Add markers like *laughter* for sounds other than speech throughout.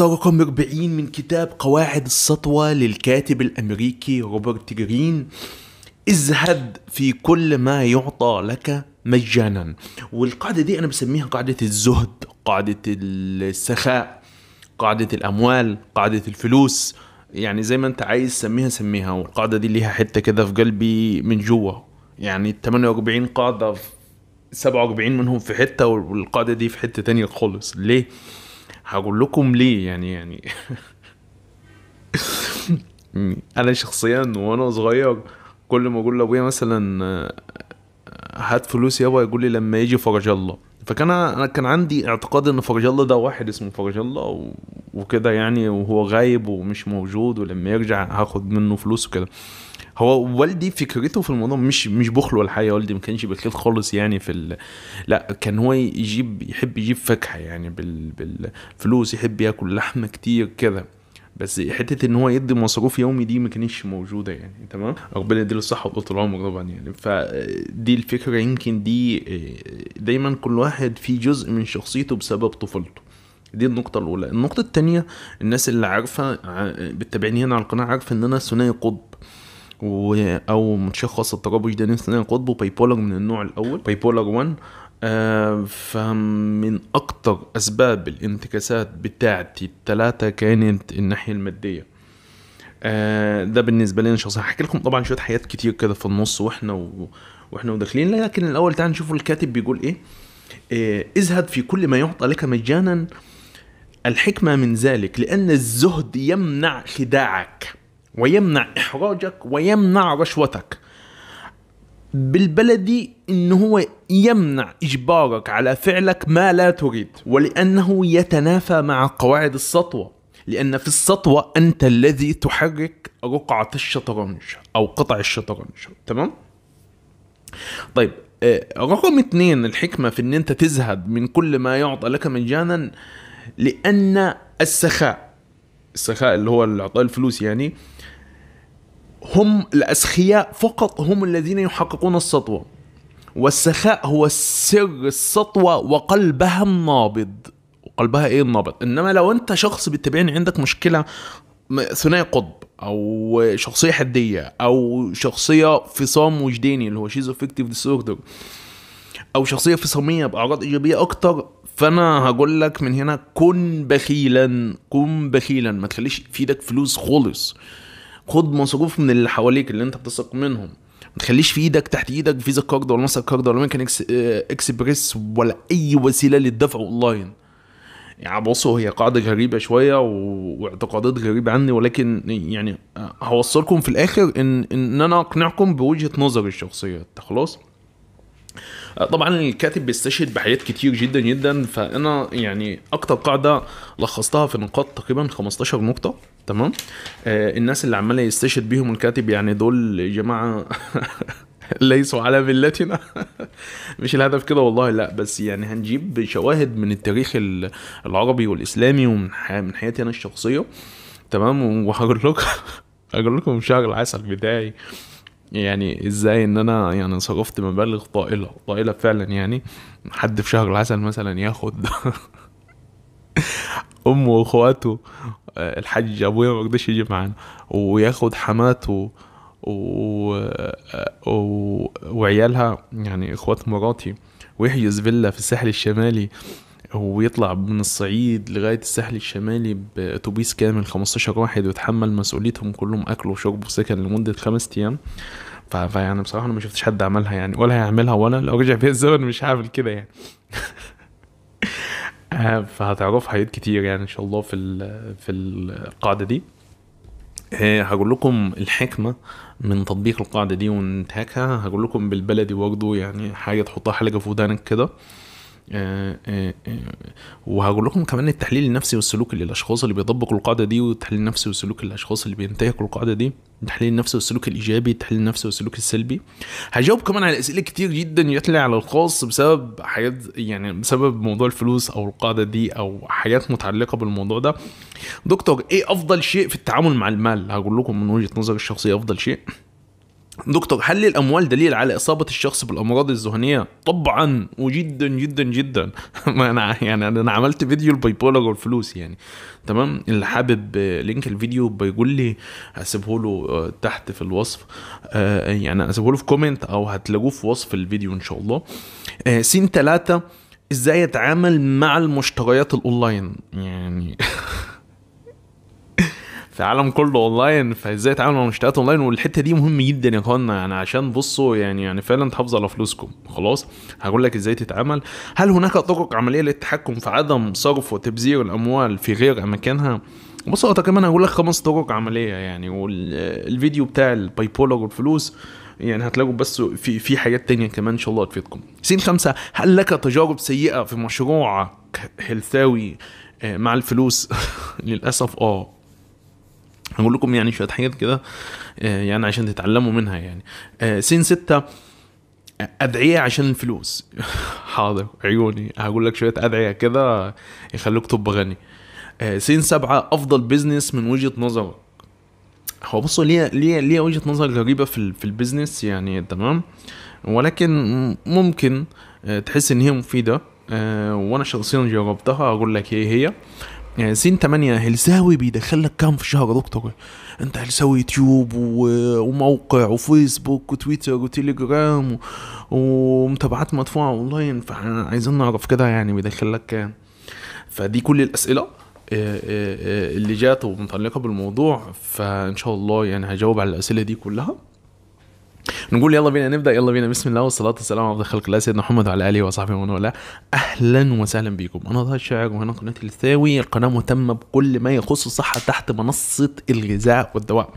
بعد رقم 40 من كتاب قواعد السطوة للكاتب الأمريكي روبرت جرين ازهد في كل ما يعطى لك مجانا والقاعدة دي أنا بسميها قاعدة الزهد قاعدة السخاء قاعدة الأموال قاعدة الفلوس يعني زي ما أنت عايز سميها سميها والقاعدة دي ليها حتة كده في قلبي من جوه يعني 48 قاعدة 47 منهم في حتة والقاعدة دي في حتة تانية خالص ليه؟ هقول لكم ليه يعني يعني انا شخصيا وانا صغير كل ما اقول لابويا مثلا هات فلوس يابا يقول لي لما يجي فرج الله فكان انا كان عندي اعتقاد ان فرج الله ده واحد اسمه فرج الله وكده يعني وهو غايب ومش موجود ولما يرجع هاخد منه فلوس وكده هو والدي فكرته في الموضوع مش مش بخل ولا حاجه والدي ما كانش بخيل خالص يعني في ال... لا كان هو يجيب يحب يجيب فاكهه يعني بال... بالفلوس يحب ياكل لحمه كتير كده بس حته ان هو يدي مصروف يومي دي ما كانتش موجوده يعني تمام ربنا يديله الصحه وطول العمر طبعا يعني فدي الفكره يمكن دي دايما كل واحد في جزء من شخصيته بسبب طفولته دي النقطة الأولى، النقطة الثانية الناس اللي عارفة بتتابعني هنا على القناة عارفة إن أنا ثنائي قطب، و... او متشخص اضطراب ده ثنائي قطب وبايبولر من النوع الاول بايبولر 1 آه فمن اكتر اسباب الانتكاسات بتاعتي الثلاثه كانت الناحية المادية آه ده بالنسبة لي انا شخصيا هحكي لكم طبعا شوية حاجات كتير كده في النص واحنا و... واحنا وداخلين لكن الاول تعال نشوف الكاتب بيقول ايه آه ازهد في كل ما يعطى لك مجانا الحكمة من ذلك لأن الزهد يمنع خداعك ويمنع احراجك ويمنع رشوتك بالبلدي ان هو يمنع اجبارك على فعلك ما لا تريد ولانه يتنافى مع قواعد السطوه لان في السطوه انت الذي تحرك رقعه الشطرنج او قطع الشطرنج تمام طيب آه، رقم اثنين الحكمة في ان انت تزهد من كل ما يعطى لك مجانا لان السخاء السخاء اللي هو إعطاء الفلوس يعني هم الأسخياء فقط هم الذين يحققون السطوة والسخاء هو سر السطوة وقلبها النابض وقلبها ايه النابض انما لو انت شخص بتبين عندك مشكلة ثنائي قطب او شخصية حدية او شخصية فصام وجداني اللي هو شيزو افكتيف ديسوردر او شخصية فصامية باعراض ايجابية اكتر فانا هقول لك من هنا كن بخيلا كن بخيلا ما تخليش في ايدك فلوس خالص خد مصروف من اللي حواليك اللي انت بتثق منهم ما تخليش في ايدك تحت ايدك فيزا كارد ولا ماستر كارد ولا ممكن إكس... آه، اكسبريس ولا اي وسيله للدفع اونلاين يعني بصوا هي قاعده غريبه شويه واعتقادات غريبه عني ولكن يعني هوصلكم في الاخر ان ان انا اقنعكم بوجهه نظري الشخصيه خلاص آه، طبعا الكاتب بيستشهد بحاجات كتير جدا جدا فانا يعني اكتر قاعده لخصتها في نقاط تقريبا 15 نقطه تمام آه الناس اللي عماله يستشهد بيهم الكاتب يعني دول يا جماعه *laughs* ليسوا على ملتنا *laughs* مش الهدف كده والله لا بس يعني هنجيب شواهد من التاريخ العربي والاسلامي ومن حياتي انا الشخصيه تمام وهقول لكم *laughs* هقول لكم شهر العسل بتاعي يعني ازاي ان انا يعني صرفت مبالغ طائله طائله فعلا يعني حد في شهر العسل مثلا ياخد امه واخواته الحج ابويا ما بيقدرش يجي معانا وياخد حماته و... و... وعيالها يعني اخوات مراتي ويحجز فيلا في الساحل الشمالي ويطلع من الصعيد لغاية الساحل الشمالي بأتوبيس كامل 15 واحد ويتحمل مسؤوليتهم كلهم أكل وشرب وسكن لمدة خمس أيام ف... فيعني بصراحة أنا ما شفتش حد عملها يعني ولا هيعملها وأنا لو رجع بيا الزمن مش هعمل كده يعني *laughs* آه، فهتعرفوا حاجات كتير يعني ان شاء الله في في القاعده دي آه، هقول لكم الحكمه من تطبيق القاعده دي وانتهاكها هقول لكم بالبلدي برضه يعني حاجه تحطها حلقه في ودانك كده آه، آه، آه. وهقول لكم كمان التحليل النفسي والسلوكي للاشخاص اللي بيطبقوا القاعده دي والتحليل النفسي والسلوك للاشخاص اللي بينتهكوا القاعده دي التحليل النفسي والسلوك الايجابي التحليل النفسي والسلوك السلبي هجاوب كمان على اسئله كتير جدا جات لي على الخاص بسبب حاجات يعني بسبب موضوع الفلوس او القاعده دي او حاجات متعلقه بالموضوع ده دكتور ايه افضل شيء في التعامل مع المال هقول لكم من وجهه نظري الشخصيه افضل شيء دكتور هل الاموال دليل على اصابه الشخص بالامراض الذهنيه طبعا وجدا جدا جدا *laughs* ما انا يعني انا عملت فيديو البايبولر والفلوس يعني تمام اللي حابب لينك الفيديو بيقول لي هسيبه له آه، تحت في الوصف آه، يعني هسيبه له في كومنت او هتلاقوه في وصف الفيديو ان شاء الله آه، سين ثلاثة ازاي اتعامل مع المشتريات الاونلاين يعني *laughs* في العالم كله اونلاين فازاي اتعامل مع منشآت اونلاين والحته دي مهم جدا يا اخوانا يعني عشان بصوا يعني يعني فعلا تحافظوا على فلوسكم خلاص هقول لك ازاي تتعامل هل هناك طرق عمليه للتحكم في عدم صرف وتبذير الاموال في غير اماكنها ببساطه كمان هقول لك خمس طرق عمليه يعني والفيديو بتاع الباي بولر والفلوس يعني هتلاقوا بس في في حاجات تانية كمان ان شاء الله هتفيدكم. سين خمسة هل لك تجارب سيئة في مشروعك هلثاوي آه، مع الفلوس؟ *laughs* للأسف اه هقول لكم يعني شويه حاجات كده آه، يعني عشان تتعلموا منها يعني آه، سين ستة آه، أدعية عشان الفلوس *laughs* حاضر عيوني هقول لك شوية أدعية كده يخلوك تبقى غني سين سبعة أفضل بيزنس من وجهة نظرك هو بصوا ليه ليه ليه وجهة نظر غريبة في في البيزنس يعني تمام ولكن ممكن تحس إن هي مفيدة وأنا شخصيا جربتها أقول لك إيه هي, هي يعني سين 8 هلساوي بيدخل لك كام في الشهر دكتور انت هلساوي يوتيوب وموقع وفيسبوك وتويتر وتليجرام ومتابعات مدفوعه اونلاين فعايزين نعرف كده يعني بيدخل لك كام فدي كل الاسئله آه، آه، آه، اللي جات ومتعلقه بالموضوع فان شاء الله يعني هجاوب على الاسئله دي كلها نقول يلا بينا نبدا يلا بينا بسم الله والصلاه والسلام على افضل خلق الله سيدنا محمد وعلى اله وصحبه ومن والاه اهلا وسهلا بيكم انا طه الشاعر وهنا قناه الثاوي القناه مهتمه بكل ما يخص الصحه تحت منصه الغذاء والدواء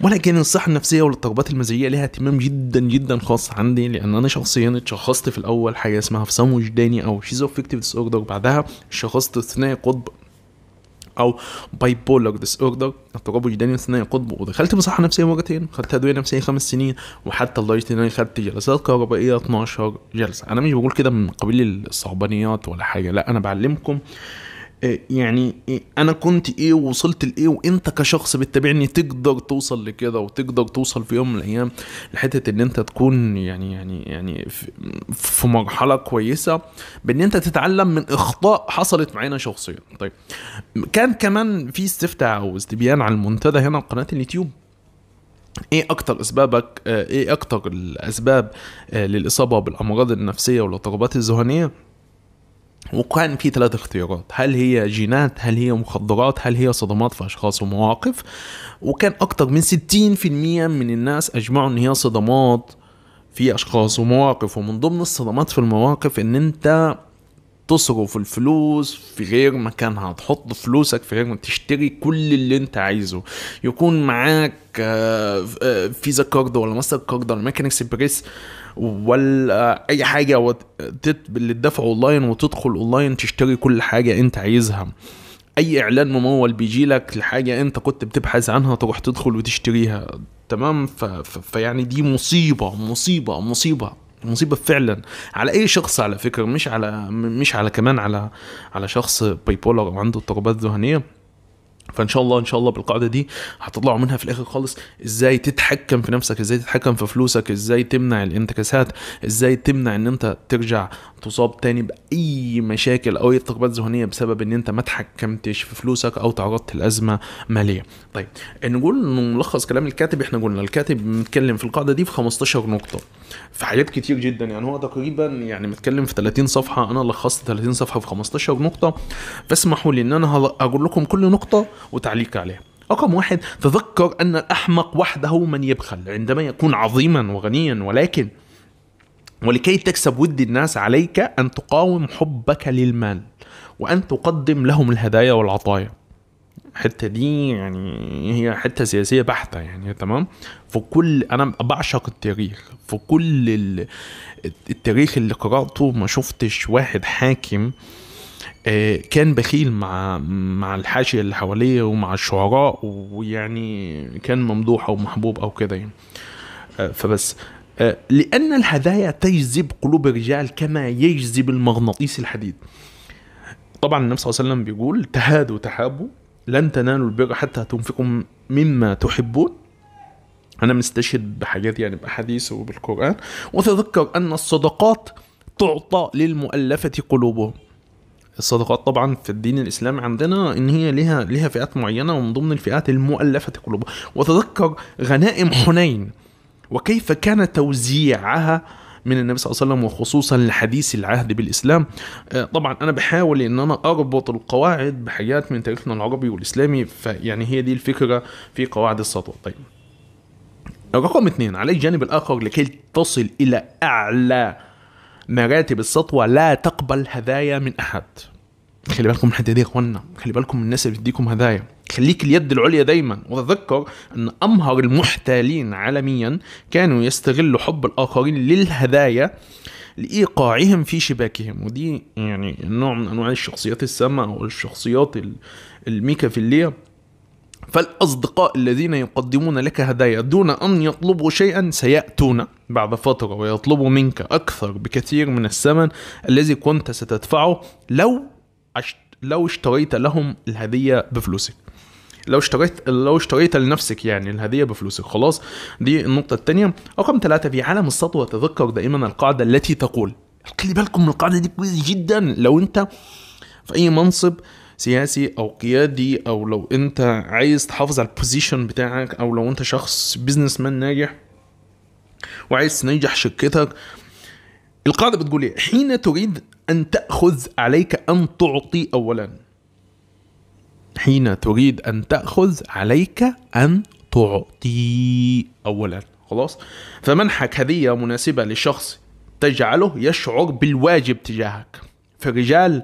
ولكن الصحه النفسيه والاضطرابات المزاجيه لها اهتمام جدا جدا خاص عندي لان انا شخصيا اتشخصت في الاول حاجه اسمها فصام وجداني او شيزوفيكتيف ديس اوردر بعدها شخصت ثنائي قطب او باي بولر ديس اوردر اضطراب وجداني ثنائي قطب ودخلت بصحه نفسيه مرتين خدت ادويه نفسيه خمس سنين وحتى لدرجه ان انا خدت جلسات كهربائيه 12 جلسه انا مش بقول كده من قبيل الصعبانيات ولا حاجه لا انا بعلمكم إيه، يعني إيه، انا كنت ايه ووصلت لايه وانت كشخص بتتابعني تقدر توصل لكده وتقدر توصل في يوم من الايام لحته ان انت تكون يعني يعني يعني في مرحله كويسه بان انت تتعلم من اخطاء حصلت معانا شخصيا طيب كان كمان في استفتاء او استبيان على المنتدى هنا قناه اليوتيوب ايه اكتر اسبابك ايه اكتر الاسباب آه، للاصابه بالامراض النفسيه والاضطرابات الذهنيه وكان في ثلاث اختيارات هل هي جينات هل هي مخدرات هل هي صدمات في أشخاص ومواقف وكان أكتر من 60% من الناس أجمعوا إن هي صدمات في أشخاص ومواقف ومن ضمن الصدمات في المواقف إن أنت تصرف الفلوس في غير مكانها تحط فلوسك في غير ما تشتري كل اللي انت عايزه يكون معاك آه، آه، فيزا كارد ولا ماستر كارد ولا ميكانكس بريس ولا آه، اي حاجه اللي تدفع اونلاين وتدخل اونلاين تشتري كل حاجه انت عايزها اي اعلان ممول بيجي لك لحاجه انت كنت بتبحث عنها تروح تدخل وتشتريها تمام فيعني دي مصيبه مصيبه مصيبه مصيبه فعلا على اي شخص على فكره مش على مش على كمان على على شخص بايبولر او عنده اضطرابات ذهنيه فان شاء الله ان شاء الله بالقاعده دي هتطلعوا منها في الاخر خالص ازاي تتحكم في نفسك ازاي تتحكم في فلوسك ازاي تمنع الانتكاسات ازاي تمنع ان انت ترجع تصاب تاني باي مشاكل او اي اضطرابات ذهنيه بسبب ان انت ما تحكمتش في فلوسك او تعرضت لازمه ماليه طيب نقول نلخص كلام الكاتب احنا قلنا الكاتب متكلم في القاعده دي في 15 نقطه في حاجات كتير جدا يعني هو تقريبا يعني متكلم في 30 صفحه انا لخصت 30 صفحه في 15 نقطه فاسمحوا لي ان انا اقول لكم كل نقطه وتعليق عليه رقم واحد تذكر أن الأحمق وحده من يبخل عندما يكون عظيما وغنيا ولكن ولكي تكسب ود الناس عليك أن تقاوم حبك للمال وأن تقدم لهم الهدايا والعطايا الحته دي يعني هي حته سياسيه بحته يعني تمام فكل انا بعشق التاريخ في كل التاريخ اللي قراته ما شفتش واحد حاكم آه آه، كان بخيل مع مع الحاشيه اللي حواليه ومع الشعراء ويعني كان ممدوح او محبوب او كده يعني آه، فبس آه، لان الهدايا تجذب قلوب الرجال كما يجذب المغناطيس الحديد طبعا النبي صلى الله عليه وسلم بيقول تهادوا تحابوا لن تنالوا البر حتى تنفقوا مما تحبون انا مستشهد بحاجات يعني باحاديث وبالقران وتذكر ان الصدقات تعطى للمؤلفه قلوبهم الصدقات طبعا في الدين الاسلامي عندنا ان هي ليها ليها فئات معينه ومن ضمن الفئات المؤلفه قلوبها وتذكر غنائم حنين وكيف كان توزيعها من النبي صلى الله عليه وسلم وخصوصا لحديث العهد بالاسلام آه، طبعا انا بحاول ان انا اربط القواعد بحاجات من تاريخنا العربي والاسلامي فيعني هي دي الفكره في قواعد السطوه طيب رقم اثنين على الجانب الاخر لكي تصل الى اعلى مراتب السطوة لا تقبل هدايا من أحد خلي بالكم من الحته دي يا اخوانا خلي بالكم من الناس اللي بتديكم هدايا خليك اليد العليا دايما وتذكر ان امهر المحتالين عالميا كانوا يستغلوا حب الاخرين للهدايا لايقاعهم في شباكهم ودي يعني نوع من انواع الشخصيات السامه او الشخصيات الميكافيليه فالأصدقاء الذين يقدمون لك هدايا دون أن يطلبوا شيئا سيأتون بعد فترة ويطلبوا منك أكثر بكثير من الثمن الذي كنت ستدفعه لو لو اشتريت لهم الهدية بفلوسك لو اشتريت لو اشتريت لنفسك يعني الهدية بفلوسك خلاص دي النقطة الثانية رقم ثلاثة في عالم السطوة تذكر دائما القاعدة التي تقول خلي بالكم من القاعدة دي كويس جدا لو انت في اي منصب سياسي او قيادي او لو انت عايز تحافظ على البوزيشن بتاعك او لو انت شخص بزنس مان ناجح وعايز تنجح شركتك القاعده بتقول ايه حين تريد ان تاخذ عليك ان تعطي اولا حين تريد ان تاخذ عليك ان تعطي اولا خلاص فمنحك هديه مناسبه لشخص تجعله يشعر بالواجب تجاهك فالرجال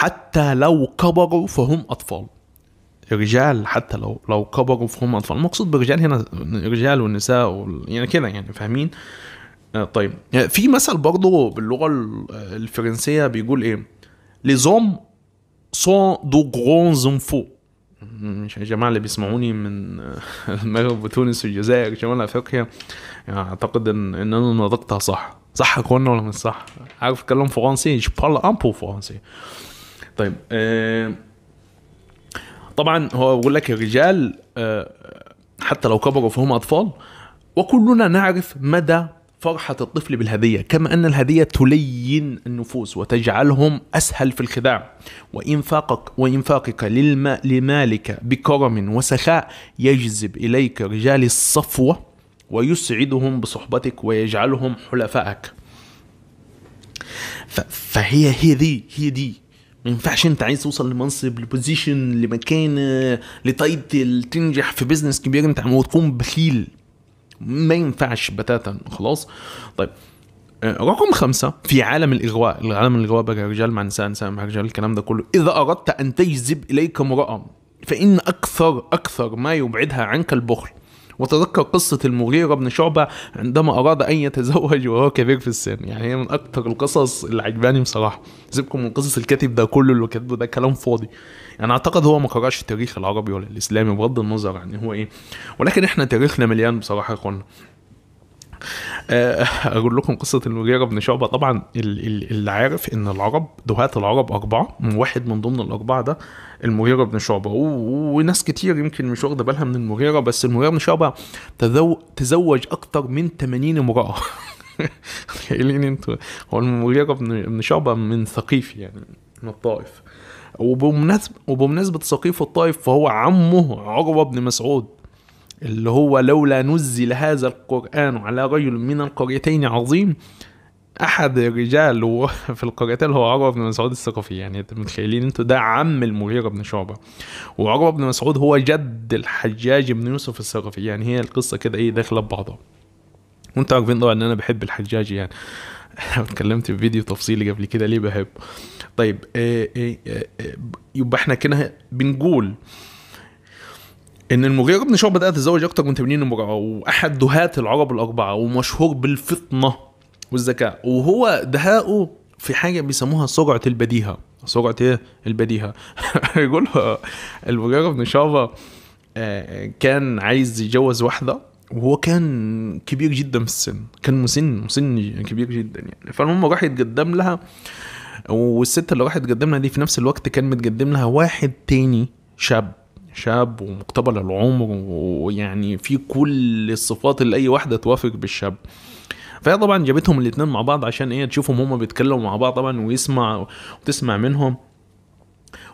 حتى لو كبروا فهم اطفال رجال حتى لو لو كبروا فهم اطفال المقصود بالرجال هنا رجال والنساء وال... يعني كده يعني فاهمين آه، طيب آه، في مثل برضه باللغه الفرنسيه بيقول ايه ليزوم سون دو غون زنفو مش يا جماعه اللي بيسمعوني من المغرب آه، *laughs* وتونس والجزائر شمال افريقيا يعني اعتقد ان ان انا نطقتها صح صح يا اخوانا ولا مش صح؟ عارف اتكلم فرنسي جو بارل ان بو فرنسي طيب آه، طبعا هو بقول لك الرجال آه، حتى لو كبروا فهم اطفال وكلنا نعرف مدى فرحة الطفل بالهدية كما أن الهدية تلين النفوس وتجعلهم أسهل في الخداع وإنفاقك, وإنفاقك للما لمالك بكرم وسخاء يجذب إليك رجال الصفوة ويسعدهم بصحبتك ويجعلهم حلفائك فهي هي دي هي دي ما ينفعش انت عايز توصل لمنصب لبوزيشن لمكان آه، لتايتل تنجح في بزنس كبير انت وتكون بخيل ما ينفعش بتاتا خلاص طيب آه، رقم خمسة في عالم الإغواء العالم الإغواء بقى رجال مع نساء نساء مع رجال الكلام ده كله إذا أردت أن تجذب إليك امرأة فإن أكثر أكثر ما يبعدها عنك البخل وتذكر قصة المغيرة بن شعبة عندما أراد أن يتزوج وهو كبير في السن يعني هي من أكثر القصص اللي عجباني بصراحة سيبكم من قصص الكاتب ده كله اللي كاتبه ده كلام فاضي يعني أعتقد هو ما قرأش التاريخ العربي ولا الإسلامي بغض النظر عن يعني هو إيه ولكن إحنا تاريخنا مليان بصراحة يا إخوانا آه، اقول لكم قصه المغيره بن شعبه طبعا اللي عارف ان العرب دهاة العرب اربعه واحد من ضمن الاربعه ده المغيره بن شعبه وناس كتير يمكن مش واخده بالها من المغيره بس المغيره بن شعبه تزوج اكتر من 80 امراه متخيلين *laughs* انتوا هو المغيره بن شعبه من ثقيف يعني من الطائف وبمناسبه وبمناسبه ثقيف الطائف فهو عمه عروه بن مسعود اللي هو لولا نزل هذا القرآن على رجل من القريتين عظيم احد الرجال *laughs* في اللي هو عروه بن مسعود الثقفي يعني انتوا متخيلين انتوا ده عم المغيره بن شعبه وعروه بن مسعود هو جد الحجاج بن يوسف الثقفي يعني هي القصه كده ايه داخله ببعضها وانتوا عارفين طبعا ان انا بحب الحجاج يعني *laughs* انا اتكلمت في فيديو تفصيلي قبل كده ليه بحب طيب إيه،, إيه إيه إيه يبقى احنا كده بنقول ان المغيره بن شعبه ده تزوج اكتر من 80 امراه واحد دهات العرب الاربعه ومشهور بالفطنه والذكاء وهو دهاؤه في حاجه بيسموها سرعه البديهه سرعه ايه البديهه *laughs* يقول المجرب بن شعبه آه، كان عايز يتجوز واحده وهو كان كبير جدا في السن كان مسن مسن كبير جدا يعني فالمهم راح يتقدم لها والست اللي راح يتقدم لها دي في نفس الوقت كان متقدم لها واحد تاني شاب شاب ومقتبل العمر ويعني في كل الصفات اللي اي واحده توافق بالشاب فهي طبعا جابتهم الاثنين مع بعض عشان ايه تشوفهم هم بيتكلموا مع بعض طبعا ويسمع وتسمع منهم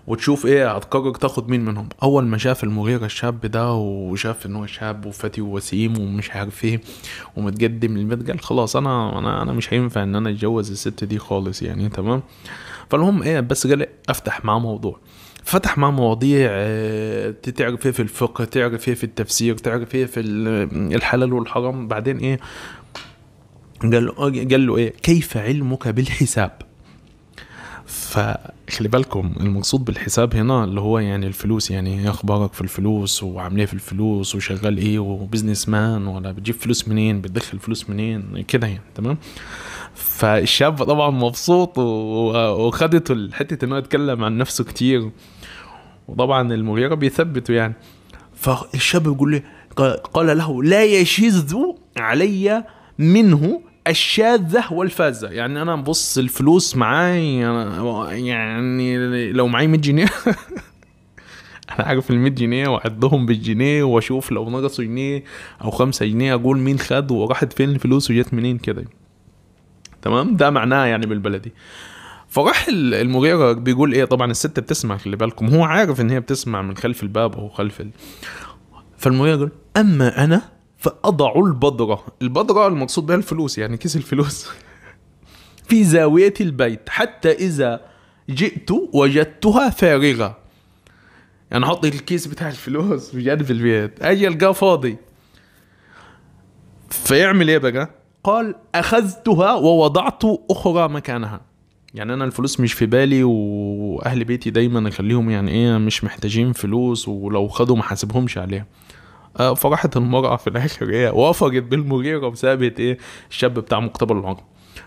وتشوف ايه هتقرر تاخد مين منهم اول ما شاف المغيرة الشاب ده وشاف ان هو شاب وفتي ووسيم ومش عارف ايه ومتقدم للبيت قال خلاص انا انا انا مش هينفع ان انا اتجوز الست دي خالص يعني تمام فالمهم ايه بس قال افتح معاه موضوع فتح معاه مواضيع آه، تعرف ايه في الفقه تعرف ايه في التفسير تعرف ايه في الحلال والحرام بعدين ايه قال له آه، قال له ايه كيف علمك بالحساب فخلي بالكم المقصود بالحساب هنا اللي هو يعني الفلوس يعني ايه اخبارك في الفلوس وعامل ايه في الفلوس وشغال ايه وبزنس مان ولا بتجيب فلوس منين بتدخل فلوس منين كده يعني تمام فالشاب طبعا مبسوط وخدته حته ان هو يتكلم عن نفسه كتير وطبعا المغيرة بيثبته يعني فالشاب بيقول لي قال له لا يشذ علي منه الشاذه والفازه يعني انا بص الفلوس معاي يعني لو معاي 100 جنيه *laughs* انا عارف ال 100 جنيه واعدهم بالجنيه واشوف لو نقصوا جنيه او 5 جنيه اقول مين خد وراحت فين الفلوس وجت منين كده تمام ده معناه يعني بالبلدي فراح المغيرة بيقول ايه طبعا الست بتسمع خلي بالكم هو عارف ان هي بتسمع من خلف الباب او خلف ال... فالمغيرة قال اما انا فأضعوا البدرة البدرة المقصود بها الفلوس يعني كيس الفلوس *laughs* في زاوية البيت حتى إذا جئت وجدتها فارغة يعني أحط الكيس بتاع الفلوس في جنب البيت أجي ألقاه فاضي فيعمل إيه بقى؟ قال أخذتها ووضعت أخرى مكانها يعني انا الفلوس مش في بالي واهل بيتي دايما اخليهم يعني ايه مش محتاجين فلوس ولو خدوا ما حاسبهمش عليها آه، فرحت المرأة في الآخر هي وفرت بالمريرة بسبب إيه الشاب بتاع مقتبل العمر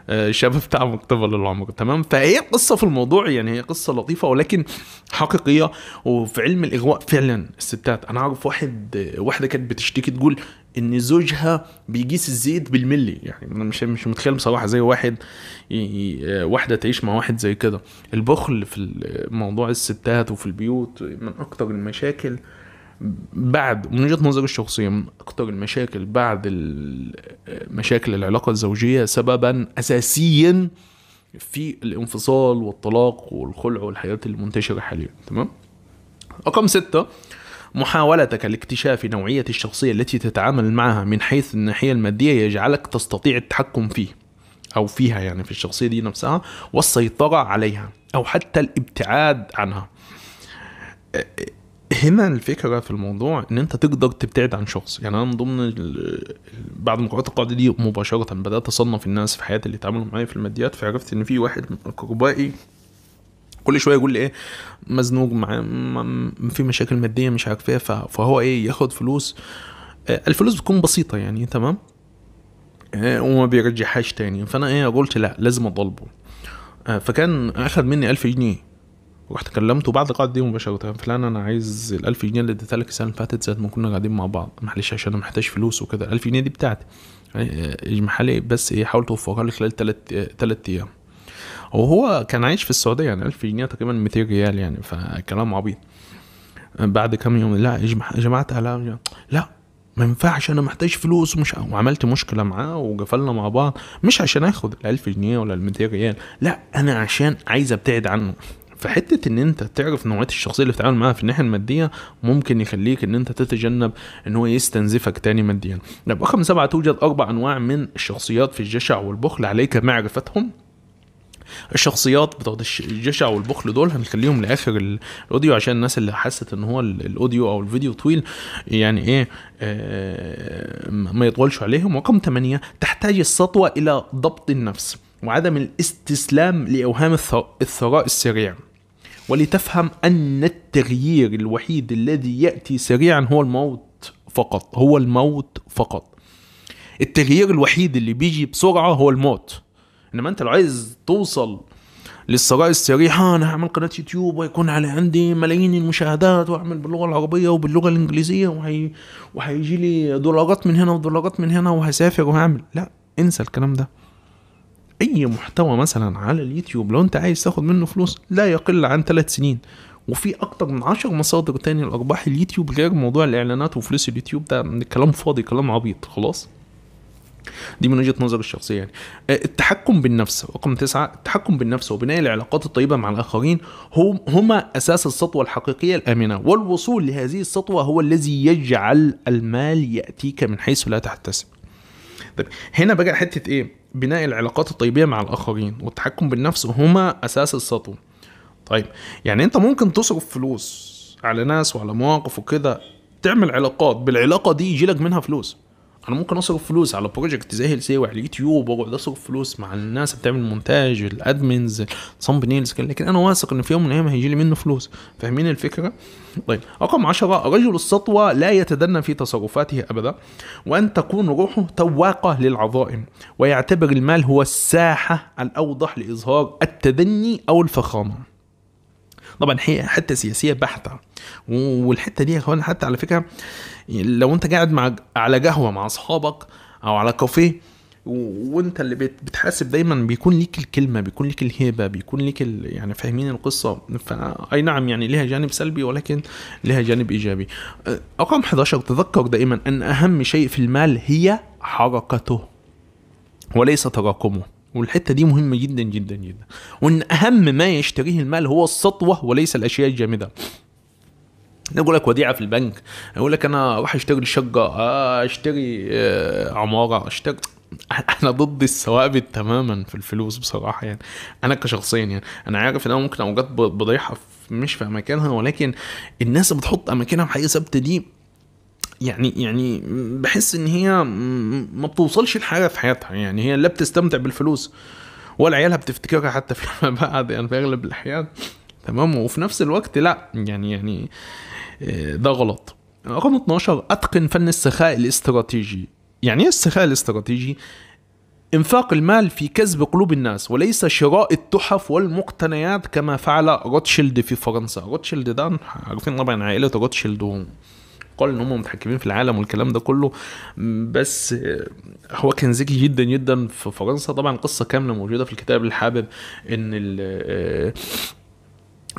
آه، الشاب *laughs* بتاع مقتبل العمر تمام فهي قصة في الموضوع يعني هي قصة لطيفة ولكن حقيقية وفي علم الإغواء فعلا الستات أنا أعرف واحد واحدة كانت بتشتكي تقول ان زوجها بيقيس الزيت بالملي يعني انا مش مش متخيل بصراحه زي واحد آه، واحده تعيش مع واحد زي كده البخل في موضوع الستات وفي البيوت من اكتر المشاكل بعد من وجهه نظري الشخصيه من اكثر المشاكل بعد مشاكل العلاقه الزوجيه سببا اساسيا في الانفصال والطلاق والخلع والحياه المنتشره حاليا تمام رقم ستة محاولتك لاكتشاف نوعية الشخصية التي تتعامل معها من حيث الناحية المادية يجعلك تستطيع التحكم فيه أو فيها يعني في الشخصية دي نفسها والسيطرة عليها أو حتى الابتعاد عنها هنا الفكره في الموضوع ان انت تقدر تبتعد عن شخص يعني انا من ضمن بعد ما قرات القاعده دي مباشره بدات اصنف الناس في حياتي اللي يتعاملوا معايا في الماديات فعرفت ان في واحد من اقربائي كل شويه يقول لي ايه مزنوق مع في مشاكل ماديه مش عارف ايه فهو ايه ياخد فلوس آه، الفلوس بتكون بسيطه يعني تمام آه، وما بيرجعهاش تاني فانا ايه قلت لا لازم اطالبه آه، فكان اخد مني ألف جنيه رحت كلمته بعد القعده دي مباشره قلت له فلان انا عايز ال 1000 جنيه اللي اديتها لك السنه اللي فاتت زي ما كنا قاعدين مع بعض معلش عشان انا محتاج فلوس وكده ال 1000 جنيه دي بتاعتي يعني، اجمعها آه، لي بس ايه حاول توفرها لي خلال ثلاث آه، ايام وهو كان عايش في السعوديه يعني 1000 جنيه تقريبا 200 ريال يعني فكلام عبيط بعد كام يوم لا جمعت على لا ما ينفعش انا محتاج فلوس ومش وعملت مشكله معاه وقفلنا مع بعض مش عشان اخد ال 1000 جنيه ولا ال 200 ريال لا انا عشان عايز ابتعد عنه فحته ان انت تعرف نوعيه الشخصيه اللي بتتعامل معاها في الناحيه الماديه ممكن يخليك ان انت تتجنب ان هو يستنزفك تاني ماديا طب رقم سبعه توجد اربع انواع من الشخصيات في الجشع والبخل عليك معرفتهم الشخصيات بتوع الجشع والبخل دول هنخليهم لاخر الاوديو عشان الناس اللي حست ان هو الاوديو او الفيديو طويل يعني ايه آه ما يطولش عليهم رقم ثمانية تحتاج السطوه الى ضبط النفس وعدم الاستسلام لاوهام الثراء السريع ولتفهم أن التغيير الوحيد الذي يأتي سريعا هو الموت فقط هو الموت فقط التغيير الوحيد اللي بيجي بسرعة هو الموت إنما أنت لو عايز توصل للثراء السريع آه، انا هعمل قناه يوتيوب ويكون على عندي ملايين المشاهدات واعمل باللغه العربيه وباللغه الانجليزيه وهي وهيجي لي دولارات من هنا ودولارات من هنا وهسافر وهعمل لا انسى الكلام ده اي محتوى مثلا على اليوتيوب لو انت عايز تاخد منه فلوس لا يقل عن ثلاث سنين وفي اكتر من عشر مصادر تاني لارباح اليوتيوب غير موضوع الاعلانات وفلوس اليوتيوب ده كلام فاضي كلام عبيط خلاص دي من وجهه نظري الشخصيه يعني آه، التحكم بالنفس رقم تسعة التحكم بالنفس وبناء العلاقات الطيبه مع الاخرين هم هما اساس السطوه الحقيقيه الامنه والوصول لهذه السطوه هو الذي يجعل المال ياتيك من حيث لا تحتسب طيب هنا بقى حته ايه بناء العلاقات الطيبيه مع الاخرين والتحكم بالنفس هما اساس السطو طيب يعني انت ممكن تصرف فلوس على ناس وعلى مواقف وكده تعمل علاقات بالعلاقه دي يجيلك منها فلوس انا ممكن اصرف فلوس على بروجكت زي هلساوي على اليوتيوب واقعد اصرف فلوس مع الناس بتعمل مونتاج الادمنز الصمب نيلز لكن انا واثق ان في يوم من الايام هيجي لي منه فلوس فاهمين الفكره طيب رقم 10 رجل السطوة لا يتدنى في تصرفاته أبدا وأن تكون روحه تواقة للعظائم ويعتبر المال هو الساحة الأوضح لإظهار التدني أو الفخامة طبعا هي حته سياسيه بحته والحته دي يا حتى على فكره لو انت قاعد مع على قهوه مع اصحابك او على كافيه وانت اللي بتحاسب دايما بيكون ليك الكلمه بيكون ليك الهيبه بيكون ليك يعني فاهمين القصه فاي نعم يعني لها جانب سلبي ولكن لها جانب ايجابي أه، رقم 11 تذكر دائما ان اهم شيء في المال هي حركته وليس تراكمه والحته دي مهمه جدا جدا جدا وان اهم ما يشتريه المال هو السطوه وليس الاشياء الجامده يقول لك وديعه في البنك يقول لك انا اروح اشتري شقه آه، اشتري آه، عماره اشتري *laughs* انا ضد الثوابت تماما في الفلوس بصراحه يعني انا كشخصيا يعني انا عارف ان انا ممكن اوجد بضيعها مش في اماكنها ولكن الناس بتحط اماكنها في حاجه ثابته دي يعني يعني بحس ان هي ما بتوصلش لحاجه في حياتها يعني هي لا بتستمتع بالفلوس ولا عيالها بتفتكرها حتى فيما *laughs* بعد يعني في اغلب الاحيان تمام وفي نفس الوقت لا يعني يعني آه، ده غلط رقم 12 اتقن فن السخاء الاستراتيجي يعني ايه السخاء الاستراتيجي انفاق المال في كسب قلوب الناس وليس شراء التحف والمقتنيات كما فعل روتشيلد في فرنسا روتشيلد ده عارفين طبعا عائله روتشيلد يقال ان هم متحكمين في العالم والكلام ده كله بس هو كان ذكي جدا جدا في فرنسا طبعا قصه كامله موجوده في الكتاب اللي حابب ان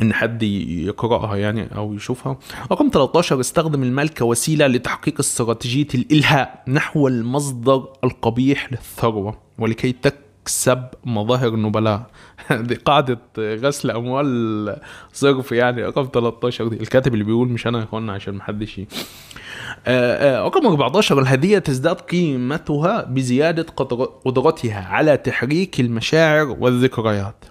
ان حد يقراها يعني او يشوفها رقم 13 استخدم المال كوسيله لتحقيق استراتيجيه الالهاء نحو المصدر القبيح للثروه ولكي تك كسب مظاهر النبلاء *laughs* دي قاعدة غسل أموال صرف يعني رقم 13 دي الكاتب اللي بيقول مش أنا يا إخوانا عشان محدش آه، آه، رقم 14 الهدية تزداد قيمتها بزيادة قدرتها على تحريك المشاعر والذكريات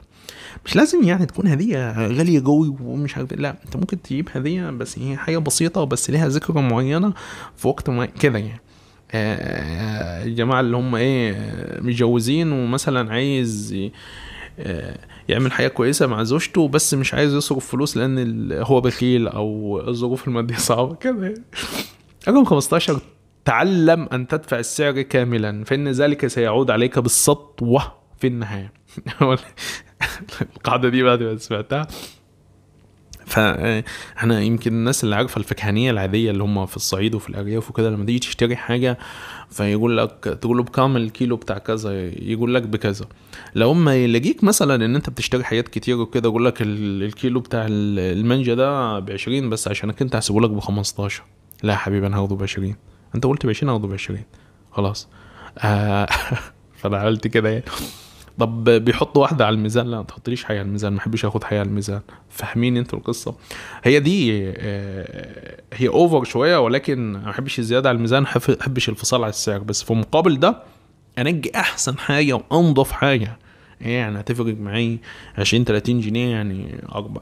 مش لازم يعني تكون هدية غالية قوي ومش عارف لا انت ممكن تجيب هدية بس هي حاجة بسيطة بس ليها ذكرى معينة في وقت معين كده يعني الجماعه آه، آه، اللي هم ايه آه، متجوزين ومثلا عايز يعمل حياه كويسه مع زوجته بس مش عايز يصرف فلوس لان هو بخيل او الظروف الماديه *laughs* صعبه كده يعني. رقم 15 تعلم ان تدفع السعر كاملا فان ذلك سيعود عليك بالسطوه في النهايه *laughs* القاعده دي بعد ما سمعتها فاحنا يمكن الناس اللي عارفه الفكهانيه العاديه اللي هم في الصعيد وفي الارياف وكده لما تيجي تشتري حاجه فيقول لك تقول له بكام الكيلو بتاع كذا يقول لك بكذا لو ما يلاقيك مثلا ان انت بتشتري حاجات كتير وكده يقول لك الكيلو بتاع المانجا ده ب 20 بس عشانك انت هسيبه لك ب 15 لا يا حبيبي انا هاخده ب 20 انت قلت ب 20 هاخده ب 20 خلاص آه *laughs* فانا عملت كده يعني طب بيحطوا واحده على الميزان لا ما تحطليش حاجه على الميزان ما حبيش اخد حاجه على الميزان فاهمين انتوا القصه هي دي آه، هي اوفر شويه ولكن ما احبش الزياده على الميزان ما بحبش الفصال على السعر بس في مقابل ده انجي احسن حاجه وانظف حاجه يعني هتفرق معي 20 30 جنيه يعني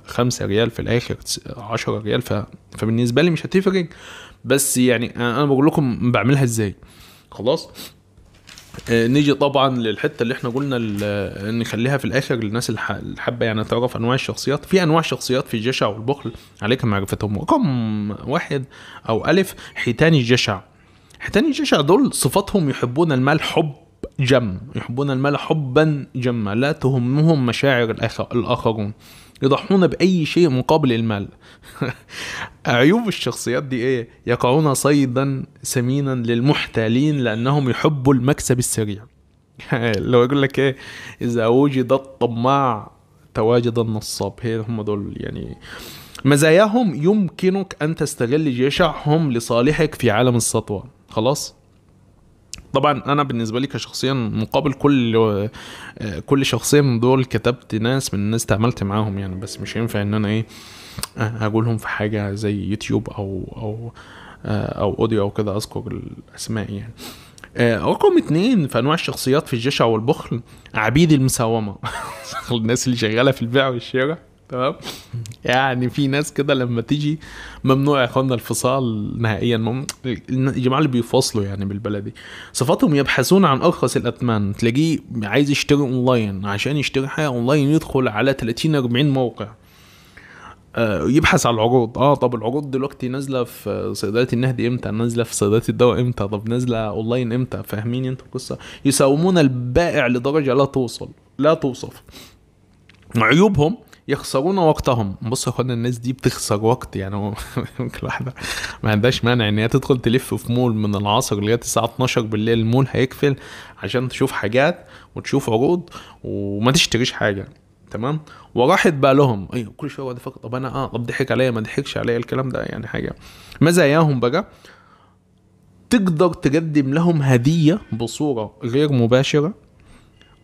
5 ريال في الاخر 10 ريال ف... فبالنسبه لي مش هتفرق بس يعني انا بقول لكم بعملها ازاي خلاص آه، نيجي طبعا للحته اللي احنا قلنا آه، نخليها في الاخر للناس اللي حابه يعني تعرف انواع الشخصيات في انواع شخصيات في الجشع والبخل عليك معرفتهم رقم واحد او الف حيتان الجشع حيتان الجشع دول صفاتهم يحبون المال حب جم يحبون المال حبا جما لا تهمهم مشاعر الآخر. الاخرون يضحون بأي شيء مقابل المال *laughs* عيوب الشخصيات دي إيه؟ يقعون صيدا سمينا للمحتالين لأنهم يحبوا المكسب السريع *laughs* لو يقول لك إيه إذا وجد الطماع تواجد النصاب هي هم دول يعني مزاياهم يمكنك أن تستغل جشعهم لصالحك في عالم السطوة خلاص؟ طبعا انا بالنسبه لي كشخصيا مقابل كل آه، كل شخصيه من دول كتبت ناس من الناس تعاملت معاهم يعني بس مش هينفع ان انا ايه اقولهم آه، في حاجه زي يوتيوب او او آه، او اوديو او كده اذكر الاسماء يعني رقم اتنين في انواع الشخصيات في الجشع والبخل عبيد المساومه *laughs* الناس اللي شغاله في البيع والشراء تمام *laughs* يعني في ناس كده لما تيجي ممنوع يا اخوانا الفصال نهائيا مم... الجماعه اللي بيفصلوا يعني بالبلدي صفاتهم يبحثون عن ارخص الاثمان تلاقيه عايز يشتري اونلاين عشان يشتري حاجه اونلاين يدخل على 30 40 موقع آه، يبحث على العروض اه طب العروض دلوقتي نازله في صيدليه النهدي امتى نازله في صيدليه الدواء امتى طب نازله اونلاين امتى فاهمين انت القصه يساومون البائع لدرجه لا توصل لا توصف عيوبهم يخسرون وقتهم بص يا اخوانا الناس دي بتخسر وقت يعني *laughs* ممكن واحده ما عندهاش مانع ان هي تدخل تلف في مول من العصر لغايه الساعه 12 بالليل المول هيقفل عشان تشوف حاجات وتشوف عروض وما تشتريش حاجه تمام وراحت بقى لهم ايوه كل شويه واحد واقعد طب انا اه طب ضحك عليا ما ضحكش عليا الكلام ده يعني حاجه مزاياهم بقى تقدر تقدم لهم هديه بصوره غير مباشره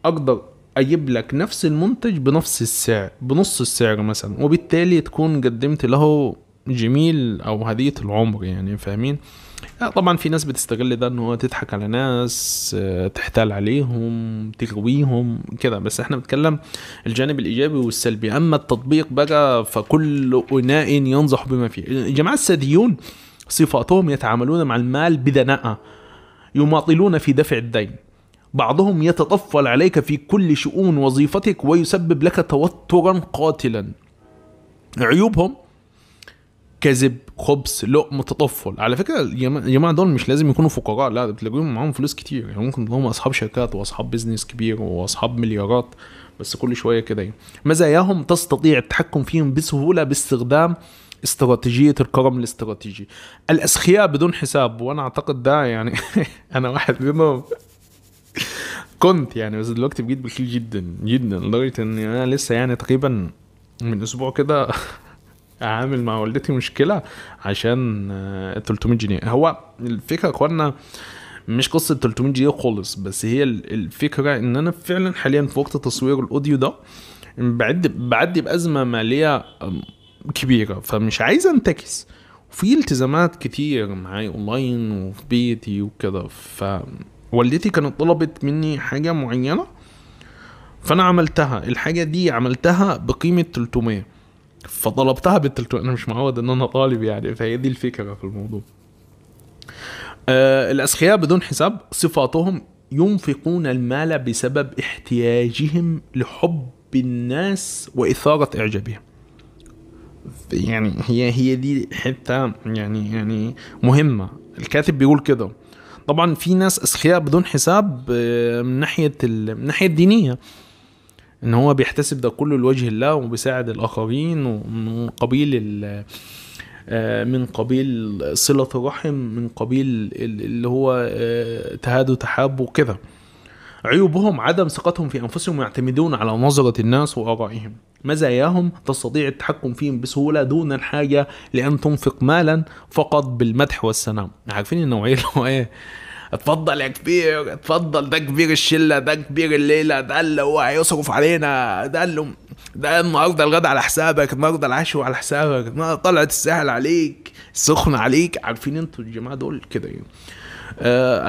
اقدر اجيب لك نفس المنتج بنفس السعر بنص السعر مثلا وبالتالي تكون قدمت له جميل او هديه العمر يعني فاهمين آه، طبعا في ناس بتستغل ده ان هو تضحك على ناس آه، تحتال عليهم تغويهم كده بس احنا بنتكلم الجانب الايجابي والسلبي اما التطبيق بقى فكل اناء ينزح بما فيه الجماعه الساديون صفاتهم يتعاملون مع المال بدناءه يماطلون في دفع الدين بعضهم يتطفل عليك في كل شؤون وظيفتك ويسبب لك توترا قاتلا عيوبهم كذب خبث لقم تطفل على فكره الجماعه دول مش لازم يكونوا فقراء لا بتلاقيهم معاهم فلوس كتير يعني ممكن تلاقيهم اصحاب شركات واصحاب بيزنس كبير واصحاب مليارات بس كل شويه كده يعني مزاياهم تستطيع التحكم فيهم بسهوله باستخدام استراتيجيه الكرم الاستراتيجي الاسخياء بدون حساب وانا اعتقد ده يعني *laughs* انا واحد منهم كنت يعني بس دلوقتي بجد بخيل جدا جدا لدرجه ان انا لسه يعني تقريبا من اسبوع كده *laughs* عامل مع والدتي مشكله عشان 300 آه، جنيه هو الفكره اخوانا مش قصه 300 جنيه خالص بس هي الفكره ان انا فعلا حاليا في وقت تصوير الاوديو ده بعد بعدي بازمه ماليه كبيره فمش عايز انتكس وفي التزامات كتير معايا اونلاين وفي بيتي وكده ف والدتي كانت طلبت مني حاجه معينه فانا عملتها الحاجه دي عملتها بقيمه 300 فطلبتها بال 300 انا مش معود ان انا طالب يعني فهي دي الفكره في الموضوع آه الأسخياء بدون حساب صفاتهم ينفقون المال بسبب احتياجهم لحب الناس وإثارة إعجابهم يعني هي هي دي حتة يعني يعني مهمة الكاتب بيقول كده طبعا في ناس اسخياء بدون حساب آه، من ناحيه من ناحيه الدينيه ان هو بيحتسب ده كله لوجه الله وبيساعد الاخرين ومن قبيل آه، من قبيل صلة الرحم من قبيل اللي هو آه، تهاد وتحاب وكذا عيوبهم عدم ثقتهم في أنفسهم ويعتمدون على نظرة الناس وآرائهم مزاياهم تستطيع التحكم فيهم بسهولة دون الحاجة لأن تنفق مالا فقط بالمدح والسلام عارفين النوعية اللي هو إيه اتفضل يا كبير اتفضل ده كبير الشله ده كبير الليله ده اللي هو هيصرف علينا ده اللي ده النهارده الغدا على حسابك النهارده العشو على حسابك طلعت السهل عليك السخن عليك عارفين انتوا الجماعه دول كده يعني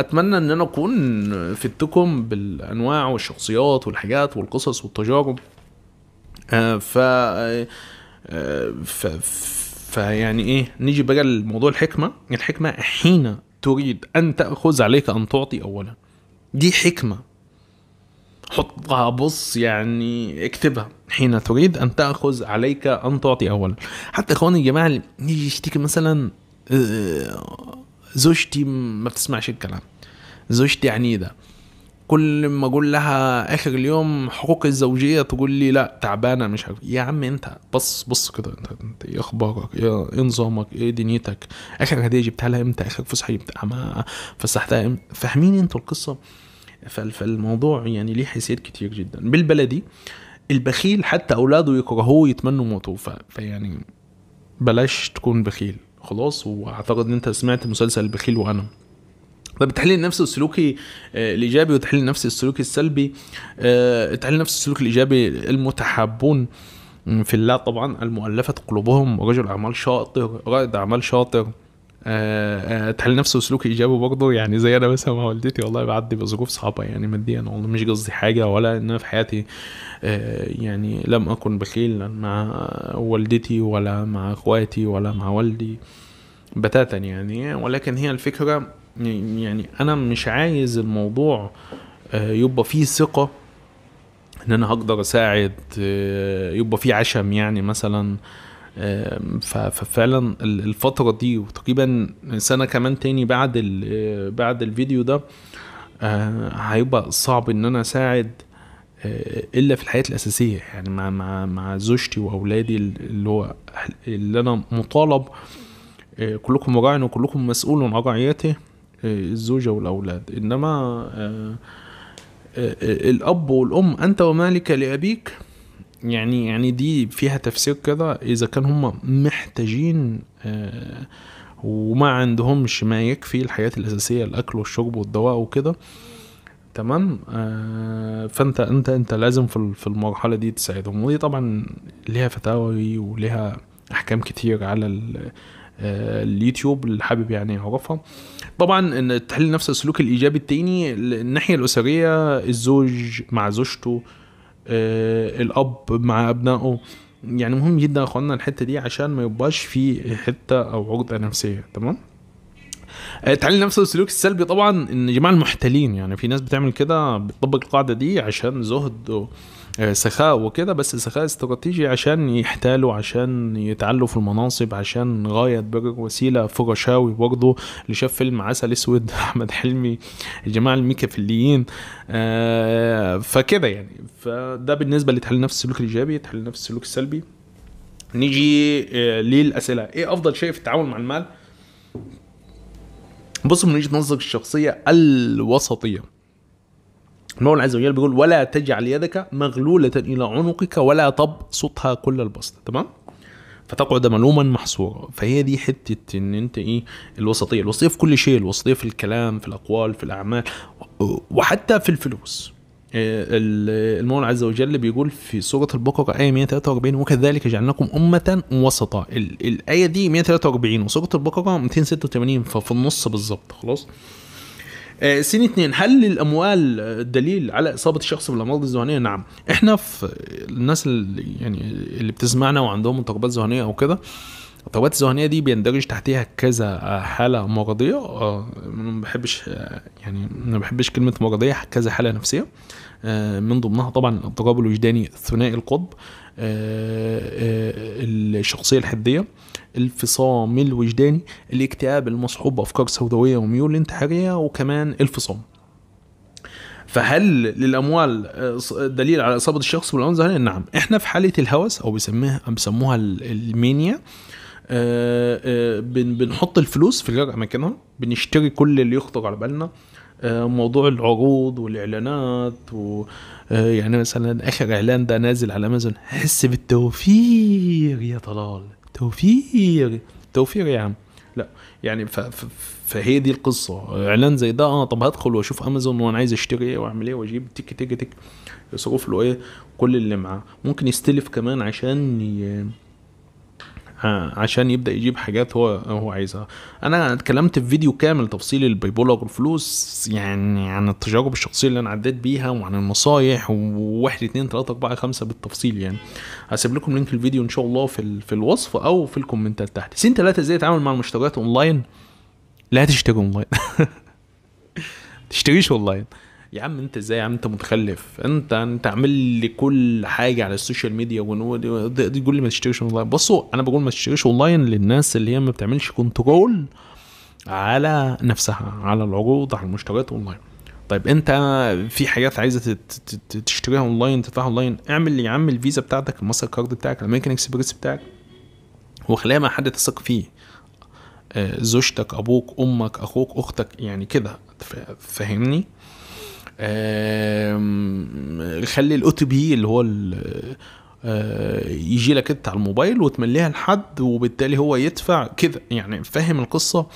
اتمنى ان انا اكون فدتكم بالانواع والشخصيات والحاجات والقصص والتجارب آه، آه، ف ف فيعني ايه نيجي بقى لموضوع الحكمه الحكمه حين تريد ان تاخذ عليك ان تعطي اولا دي حكمه حطها بص يعني اكتبها حين تريد ان تاخذ عليك ان تعطي اولا حتى اخواني الجماعه اللي يجي يشتكي مثلا آه، زوجتي ما بتسمعش الكلام زوجتي عنيده كل ما اقول لها اخر اليوم حقوق الزوجيه تقول لي لا تعبانه مش عارف يا عم انت بص بص كده انت, انت ايه اخبارك ايه, نظامك ايه دنيتك اخر هديه جبتها لها امتى اخر فسحه جبتها فسحتها امتى فاهمين انتوا القصه فالموضوع يعني ليه حسيت كتير جدا بالبلدي البخيل حتى اولاده يكرهوه يتمنوا موته فيعني بلاش تكون بخيل خلاص واعتقد ان انت سمعت مسلسل البخيل وانا طب التحليل النفسي السلوكي آه، الايجابي والتحليل النفسي السلوكي السلبي التحليل آه، النفسي السلوكي الايجابي المتحابون في الله طبعا المؤلفة قلوبهم رجل أعمال شاطر رائد أعمال شاطر آه، تحليل نفسه وسلوك ايجابي برضه يعني زي انا مثلا مع والدتي والله بعدي بظروف صعبه يعني ماديا والله مش قصدي حاجه ولا ان انا في حياتي يعني لم اكن بخيل مع والدتي ولا مع اخواتي ولا مع والدي بتاتا يعني ولكن هي الفكره يعني انا مش عايز الموضوع آه، يبقى فيه ثقه ان انا هقدر اساعد آه، يبقى فيه عشم يعني مثلا ففعلا الفتره دي وتقريبا سنه كمان تاني بعد آه، بعد الفيديو ده هيبقى صعب ان انا اساعد الا في الحياه الاساسيه يعني مع مع مع زوجتي واولادي اللي هو اللي انا مطالب كلكم راع وكلكم مسؤول عن رعيته الزوجة والأولاد إنما آه، آه، آه، الأب والأم أنت ومالك لأبيك يعني يعني دي فيها تفسير كده إذا كان هم محتاجين وما عندهمش ما يكفي الحاجات الأساسية الأكل والشرب والدواء وكده تمام فانت انت انت لازم في المرحله دي تساعدهم ودي طبعا ليها فتاوي وليها احكام كتير على آه، اليوتيوب اللي حابب يعني يعرفها طبعا ان تحليل نفس السلوك الايجابي التاني الناحيه الاسريه الزوج مع زوجته آه، الاب مع ابنائه يعني مهم جدا يا اخوانا الحته دي عشان ما يبقاش في حته او عقده نفسيه تمام آه، تعليل نفس السلوك السلبي طبعا ان جماعه المحتلين يعني في ناس بتعمل كده بتطبق القاعده دي عشان زهد و... آه، سخاء وكده بس سخاء استراتيجي عشان يحتالوا عشان يتعلوا في المناصب عشان غاية تبرر وسيلة فرشاوي برضه اللي شاف فيلم عسل اسود *laughs* احمد حلمي الجماعة الميكافيليين آه، فكده يعني فده بالنسبة لتحليل نفس السلوك الايجابي تحليل نفس السلوك السلبي نيجي آه، للاسئله ايه افضل شيء في التعامل مع المال بص من وجهه نظر الشخصيه الوسطيه المولى عز وجل بيقول ولا تجعل يدك مغلولة إلى عنقك ولا تبسطها كل البسط تمام فتقعد ملوما محصورا فهي دي حتة ان انت ايه الوسطية الوسطية في كل شيء الوسطية في الكلام في الأقوال في الأعمال وحتى في الفلوس آه، المولى عز وجل بيقول في سورة البقرة آية 143 وكذلك جعلناكم أمة وسطا الآية دي 143 وسورة البقرة 286 ففي النص بالظبط خلاص آه، سين اثنين هل الاموال دليل على اصابه الشخص بالامراض الذهنيه نعم احنا في الناس اللي يعني اللي بتسمعنا وعندهم اضطرابات ذهنيه او كده الاضطرابات الذهنيه دي بيندرج تحتها كذا حاله مرضيه آه، ما بحبش آه، يعني ما بحبش كلمه مرضيه كذا حاله نفسيه من ضمنها طبعا الاضطراب الوجداني ثنائي القطب الشخصيه الحديه الفصام الوجداني الاكتئاب المصحوب بافكار سوداويه وميول انتحاريه وكمان الفصام فهل للاموال آه، دليل على اصابه الشخص بالعنف نعم احنا في حاله الهوس او بيسميها بيسموها المينيا آه، آه، بنحط الفلوس في غير اماكنها بنشتري كل اللي يخطر على بالنا موضوع العروض والاعلانات و يعني مثلا اخر اعلان ده نازل على امازون حس بالتوفير يا طلال توفيق توفيق يا عم لا يعني ف... ف... فهي دي القصه اعلان زي ده اه طب هدخل واشوف امازون وانا عايز اشتري ايه واعمل ايه واجيب تك تك تك يصرف له ايه كل اللي معاه ممكن يستلف كمان عشان ي... عشان يبدا يجيب حاجات هو هو عايزها انا اتكلمت في فيديو كامل تفصيل البيبولار والفلوس يعني عن التجارب الشخصيه اللي انا عديت بيها وعن النصايح وواحد اتنين تلاته اربعه خمسه بالتفصيل يعني هسيب لكم لينك الفيديو ان شاء الله في في الوصف او في الكومنتات تحت سين ثلاثه ازاي اتعامل مع المشتريات اونلاين لا تشتري اونلاين *laughs* تشتريش اونلاين يا عم انت ازاي يا عم انت متخلف انت انت عامل لي كل حاجه على السوشيال ميديا يقول لي ما تشتريش اونلاين بصوا انا بقول ما تشتريش اونلاين للناس اللي هي ما بتعملش كنترول على نفسها على العروض على المشتريات اونلاين طيب انت في حاجات عايزه تشتريها اونلاين تدفعها اونلاين اعمل يا عم الفيزا بتاعتك الماستر كارد بتاعك الامريكان اكسبريس بتاعك وخليها مع حد تثق فيه آه، زوجتك ابوك امك اخوك اختك يعني كده فاهمني خلي الاو تي بي اللي هو آه، يجي لك انت على الموبايل وتمليها لحد وبالتالي هو يدفع كده يعني فاهم القصه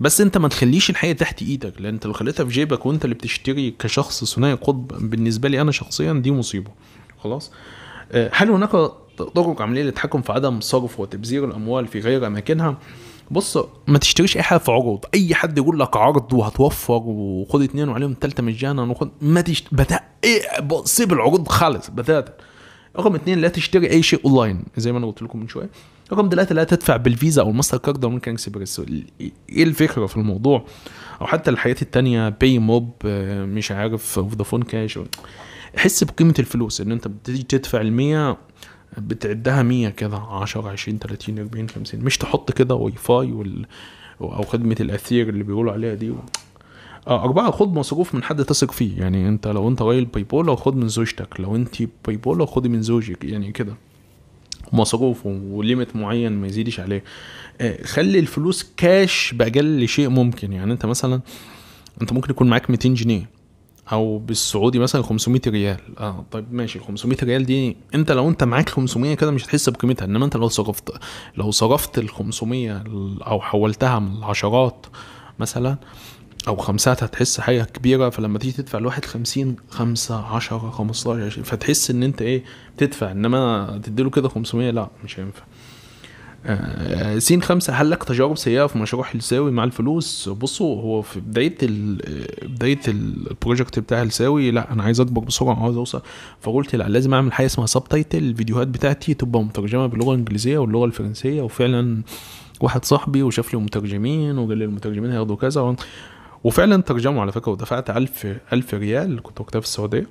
بس انت ما تخليش الحقيقه تحت ايدك لان انت لو خليتها في جيبك وانت اللي بتشتري كشخص ثنائي قطب بالنسبه لي انا شخصيا دي مصيبه خلاص آه، هل هناك طرق عمليه للتحكم في عدم صرف وتبذير الاموال في غير اماكنها بص ما تشتريش اي حاجه في عروض اي حد يقول لك عرض وهتوفر وخد اثنين وعليهم التالتة مجانا وخد ما تشت... بتا... إيه سيب العروض خالص بتاتا رقم اثنين لا تشتري اي شيء اونلاين زي ما انا قلت لكم من شويه رقم ثلاثه لا تدفع بالفيزا او الماستر كارد او ممكن اكسبريس ايه الفكره في الموضوع او حتى الحاجات التانية باي آه، موب مش عارف فودافون كاش حس بقيمه الفلوس ان انت بتيجي تدفع ال 100 بتعدها 100 كده 10 20 30 40 50 مش تحط كده واي فاي وال... او خدمه الاثير اللي بيقولوا عليها دي و... آه، أربعة خد مصروف من حد تثق فيه يعني أنت لو أنت راجل باي بولا خد من زوجتك لو أنت باي بولا خدي من زوجك يعني كده مصروف وليميت معين ما يزيدش عليه آه، خلي الفلوس كاش بأجل شيء ممكن يعني أنت مثلا أنت ممكن يكون معاك 200 جنيه او بالسعودي مثلا 500 ريال اه طيب ماشي ال 500 ريال دي انت لو انت معاك 500 كده مش هتحس بقيمتها انما انت لو صرفت لو صرفت ال 500 او حولتها من العشرات مثلا او خمسات هتحس حاجه كبيره فلما تيجي تدفع لواحد 50 5 10 15 فتحس ان انت ايه بتدفع انما تديله كده 500 لا مش هينفع آه، سين خمسة هل لك تجارب سيئة في مشروع الساوي مع الفلوس بصوا هو في بداية الـ آه، بداية البروجكت بتاع الساوي لا أنا عايز أكبر بسرعة عايز أوصل فقلت لا لازم أعمل حاجة اسمها سب تايتل الفيديوهات بتاعتي تبقى مترجمة باللغة الإنجليزية واللغة الفرنسية وفعلا واحد صاحبي وشاف لي مترجمين وقال لي المترجمين هياخدوا كذا وفعلا ترجموا على فكرة ودفعت ألف ألف ريال كنت وقتها في السعودية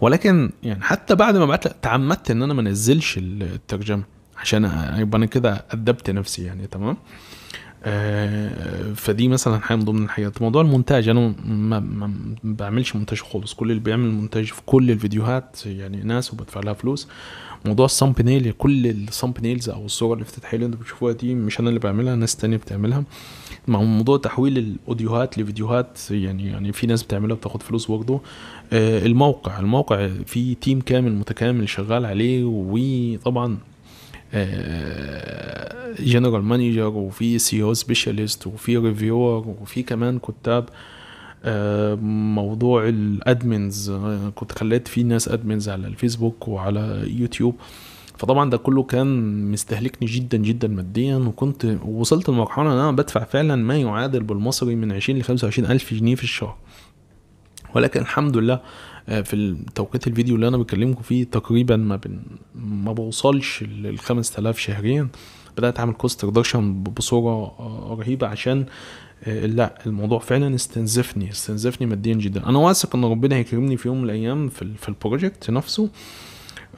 ولكن يعني حتى بعد ما بعت تعمدت ان انا ما انزلش الترجمه عشان يبقى انا كده ادبت نفسي يعني تمام آه، فدي مثلا حاجه من ضمن الحاجات موضوع المونتاج انا ما, ما بعملش مونتاج خالص كل اللي بيعمل مونتاج في كل الفيديوهات يعني ناس وبدفع لها فلوس موضوع نيل كل نيلز او الصور اللي بتتحيل اللي انتوا بتشوفوها دي مش انا اللي بعملها ناس تانية بتعملها مع موضوع تحويل الاوديوهات لفيديوهات يعني يعني في ناس بتعملها بتاخد فلوس برضه آه، الموقع الموقع في تيم كامل متكامل شغال عليه وطبعا جنرال آه، مانجر وفي سي او سبيشاليست وفي ريفيور وفي كمان كتاب آه، موضوع الادمنز آه، كنت خليت فيه ناس ادمنز على الفيسبوك وعلى يوتيوب فطبعا ده كله كان مستهلكني جدا جدا ماديا وكنت وصلت لمرحله ان انا بدفع فعلا ما يعادل بالمصري من 20 ل 25 الف جنيه في الشهر ولكن الحمد لله آه، في التوقيت الفيديو اللي انا بكلمكم فيه تقريبا ما بن... ما بوصلش لل 5000 شهريا بدات اعمل كوست ريدكشن بصوره آه، رهيبه عشان آه، لا الموضوع فعلا استنزفني استنزفني ماديا جدا انا واثق ان ربنا هيكرمني في يوم من الايام في, في البروجكت نفسه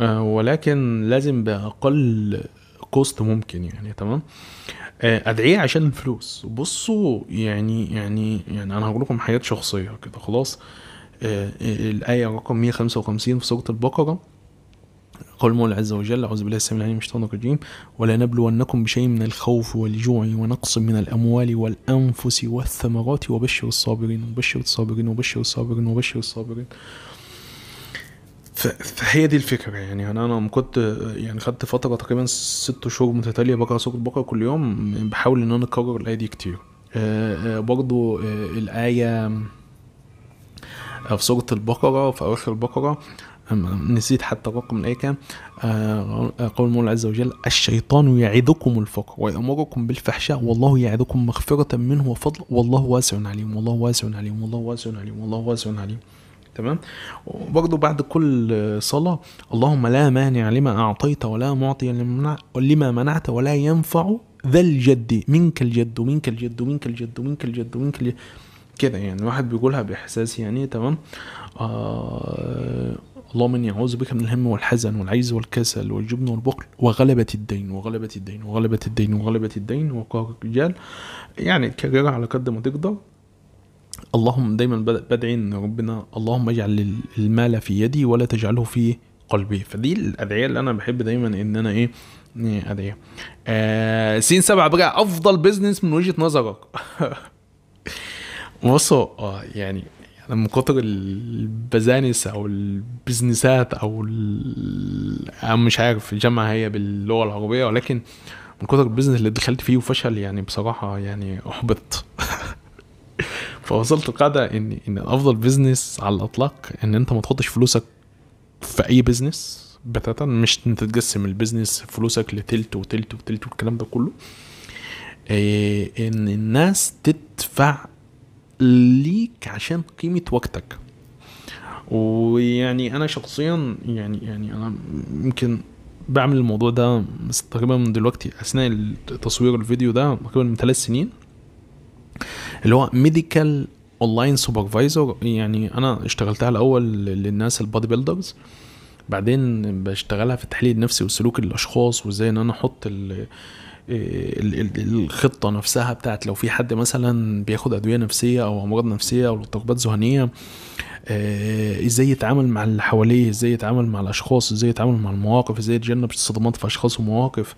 ولكن لازم باقل كوست ممكن يعني تمام ادعيه عشان الفلوس بصوا يعني يعني يعني انا هقول لكم حاجات شخصيه كده خلاص آه، الآية رقم 155 في سورة البقرة قول مولى عز وجل أعوذ بالله السميع العليم من الشيطان الرجيم ولا نبلونكم بشيء من الخوف والجوع ونقص من الأموال والأنفس والثمرات وبشر الصابرين وبشر الصابرين وبشر الصابرين وبشر الصابرين فهي دي الفكرة يعني أنا أنا كنت يعني خدت فترة تقريبا ست شهور متتالية بقرأ سورة البقرة كل يوم بحاول إن أنا أكرر الآية دي كتير آه، آه، برضو الآية في سوره البقره في اواخر البقره نسيت حتى الرقم الايه كام آه، قول الله عز وجل الشيطان يعدكم الفقر ويامركم بالفحشاء والله يعدكم مغفره منه وفضل والله واسع عليم والله واسع عليم والله واسع عليم والله واسع عليم تمام وبرضه بعد كل صلاه اللهم لا مانع لما اعطيت ولا معطي لما منعت ولا ينفع ذا الجد منك الجد منك الجد منك الجد منك الجد منك الجد, منك الجد كده يعني الواحد بيقولها باحساس يعني تمام آه اللهم اني اعوذ بك من الهم والحزن والعجز والكسل والجبن والبخل وغلبة الدين وغلبة الدين وغلبة الدين وغلبة الدين وقهر الرجال يعني كررها على قد ما تقدر اللهم دايما بدعي ان ربنا اللهم اجعل المال في يدي ولا تجعله في قلبي فدي الادعيه اللي انا بحب دايما ان انا ايه, إيه، ادعيه آه سين سبعة بقى افضل بزنس من وجهه نظرك *laughs* بصوا آه، يعني انا من كتر البزانس او البزنسات او انا مش عارف الجامعه هي باللغه العربيه ولكن من كتر البزنس اللي دخلت فيه وفشل يعني بصراحه يعني احبطت *laughs* فوصلت لقاعده ان ان افضل بزنس على الاطلاق ان انت ما تحطش فلوسك في اي بزنس بتاتا مش انت تقسم البزنس فلوسك لتلت وتلت وتلت والكلام ده كله إيه، ان الناس تدفع ليك عشان قيمه وقتك ويعني انا شخصيا يعني يعني انا يمكن بعمل الموضوع ده تقريبا من دلوقتي اثناء تصوير الفيديو ده تقريبا من ثلاث سنين اللي هو ميديكال اونلاين سوبرفايزر يعني انا اشتغلتها الاول للناس البادي بيلدرز بعدين بشتغلها في التحليل النفسي وسلوك الاشخاص وازاي ان انا احط آه، الخطه نفسها بتاعت لو في حد مثلا بياخد ادويه نفسيه او امراض نفسيه او اضطرابات ذهنيه آه، ازاي يتعامل مع اللي حواليه ازاي يتعامل مع الاشخاص ازاي يتعامل مع المواقف ازاي يتجنب الصدمات في اشخاص ومواقف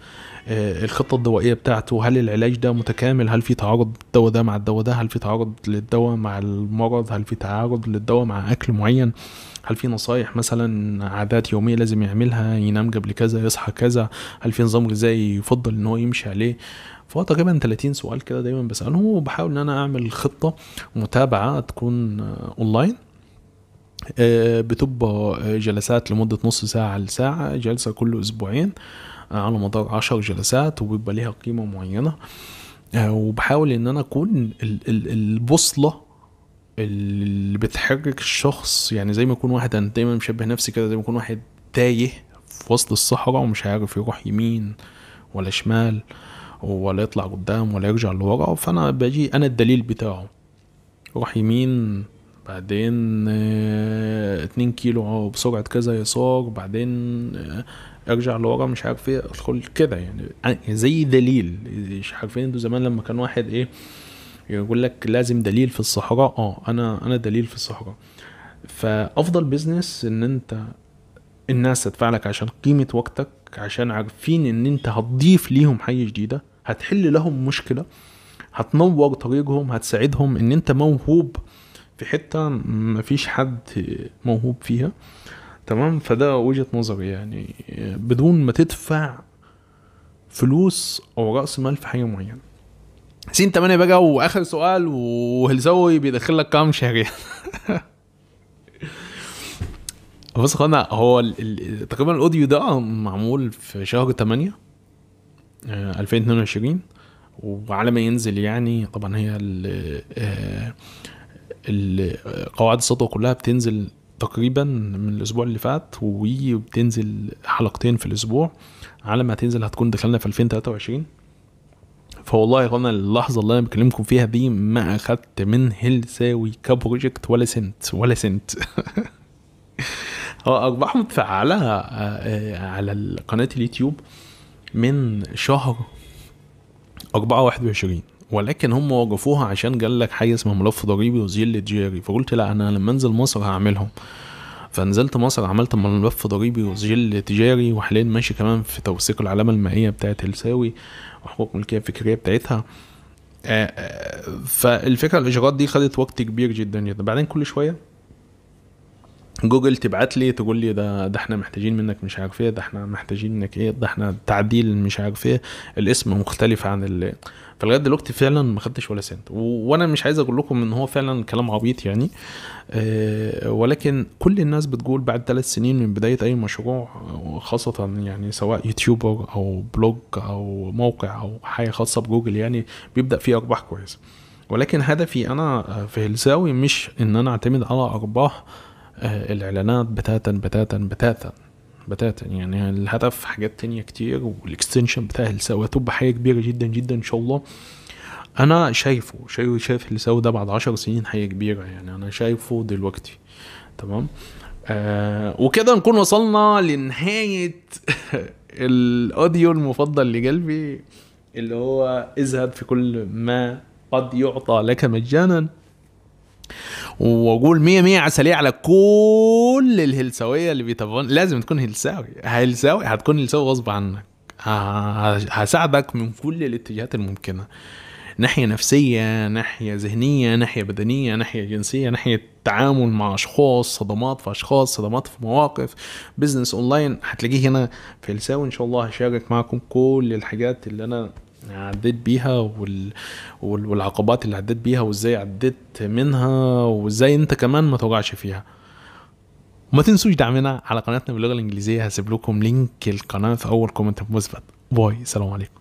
آه، الخطه الدوائيه بتاعته هل العلاج ده متكامل هل في تعارض الدواء ده مع الدواء ده هل في تعارض للدواء مع المرض هل في تعارض للدواء مع اكل معين هل في نصايح مثلا عادات يوميه لازم يعملها ينام قبل كذا يصحى كذا هل في نظام غذائي يفضل ان هو يمشي عليه فهو تقريبا 30 سؤال كده دايما بسالهم وبحاول ان انا اعمل خطه متابعه تكون آه، اونلاين آه، بتبقى آه، جلسات لمدة نص ساعة لساعة جلسة كل أسبوعين آه، على مدار عشر جلسات وبيبقى ليها قيمة معينة وبحاول إن أنا أكون البوصلة اللي بتحرك الشخص يعني زي ما يكون واحد أنا دايما مشبه نفسي كده زي ما يكون واحد تايه في وسط الصحراء ومش عارف يروح يمين ولا شمال ولا يطلع قدام ولا يرجع لورا فأنا بجي أنا الدليل بتاعه روح يمين بعدين آه، اتنين كيلو بسرعة كذا يسار بعدين آه، ارجع لورا مش عارف ايه ادخل كده يعني, آه، يعني زي دليل عارفين ايه، انتوا زمان لما كان واحد ايه يقول لك لازم دليل في الصحراء اه انا انا دليل في الصحراء فافضل بيزنس ان انت الناس تدفع لك عشان قيمه وقتك عشان عارفين ان انت هتضيف ليهم حاجه جديده هتحل لهم مشكله هتنور طريقهم هتساعدهم ان انت موهوب في حته ما فيش حد موهوب فيها تمام فده وجهه نظري يعني بدون ما تدفع فلوس او راس مال في حاجه معينه سين 8 بقى واخر سؤال وهلزوي بيدخل لك كام شهر *laughs* بص اخوانا هو تقريبا الاوديو ده معمول في شهر 8 2022 وعلى ما ينزل يعني طبعا هي قواعد السطوه كلها بتنزل تقريبا من الاسبوع اللي فات وبتنزل حلقتين في الاسبوع على ما تنزل هتكون دخلنا في 2023 فوالله يا اخوانا اللحظه اللي انا بكلمكم فيها دي ما اخدت من هلساوي كبروجكت ولا سنت ولا سنت *laughs* هو ارباح متفعله آه، على قناه اليوتيوب من شهر 4 21 ولكن هم وقفوها عشان قال لك حاجه اسمها ملف ضريبي وزيل تجاري فقلت لا انا لما انزل مصر هعملهم فنزلت مصر عملت ملف ضريبي وسجل تجاري وحاليا ماشي كمان في توثيق العلامه المائيه بتاعت الساوي وحقوق الملكيه الفكريه بتاعتها آه، آه، فالفكره الاجراءات دي خدت وقت كبير جدا جدا بعدين كل شويه جوجل تبعت لي تقول لي ده ده احنا محتاجين منك مش عارف ايه ده احنا محتاجين منك ايه ده احنا تعديل مش عارف ايه الاسم مختلف عن اللي فلغايه دلوقتي فعلا ما خدتش ولا سنت وانا مش عايز اقول لكم ان هو فعلا كلام عبيط يعني أه ولكن كل الناس بتقول بعد ثلاث سنين من بدايه اي مشروع خاصه يعني سواء يوتيوبر او بلوج او موقع او حاجه خاصه بجوجل يعني بيبدا فيه ارباح كويسه ولكن هدفي انا في هلساوي مش ان انا اعتمد على ارباح آه، الاعلانات بتاتا بتاتا بتاتا بتاتا يعني الهدف حاجات تانية كتير والاكستنشن بتاع لسوا هتبقى حاجة كبيرة جدا جدا ان شاء الله انا شايفه شايف شايف اللي سواه ده بعد عشر سنين حاجة كبيرة يعني انا شايفه دلوقتي تمام آه وكده نكون وصلنا لنهاية *laughs* الاوديو المفضل لقلبي اللي هو اذهب في كل ما قد يعطى لك مجانا واقول 100 100 عسليه على كل الهلساويه اللي بيتابعون لازم تكون هلساوي هلساوي هتكون هلساوي غصب عنك هساعدك من كل الاتجاهات الممكنه ناحيه نفسيه ناحيه ذهنيه ناحيه بدنيه ناحيه جنسيه ناحيه تعامل مع اشخاص صدمات في اشخاص صدمات في مواقف بزنس اونلاين هتلاقيه هنا في هلساوي ان شاء الله هشارك معكم كل الحاجات اللي انا عديت بيها وال... والعقبات اللي عديت بيها وازاي عديت منها وازاي انت كمان ما توجعش فيها وما تنسوش دعمنا على قناتنا باللغه الانجليزيه هسيب لكم لينك القناه في اول كومنت مثبت باي سلام عليكم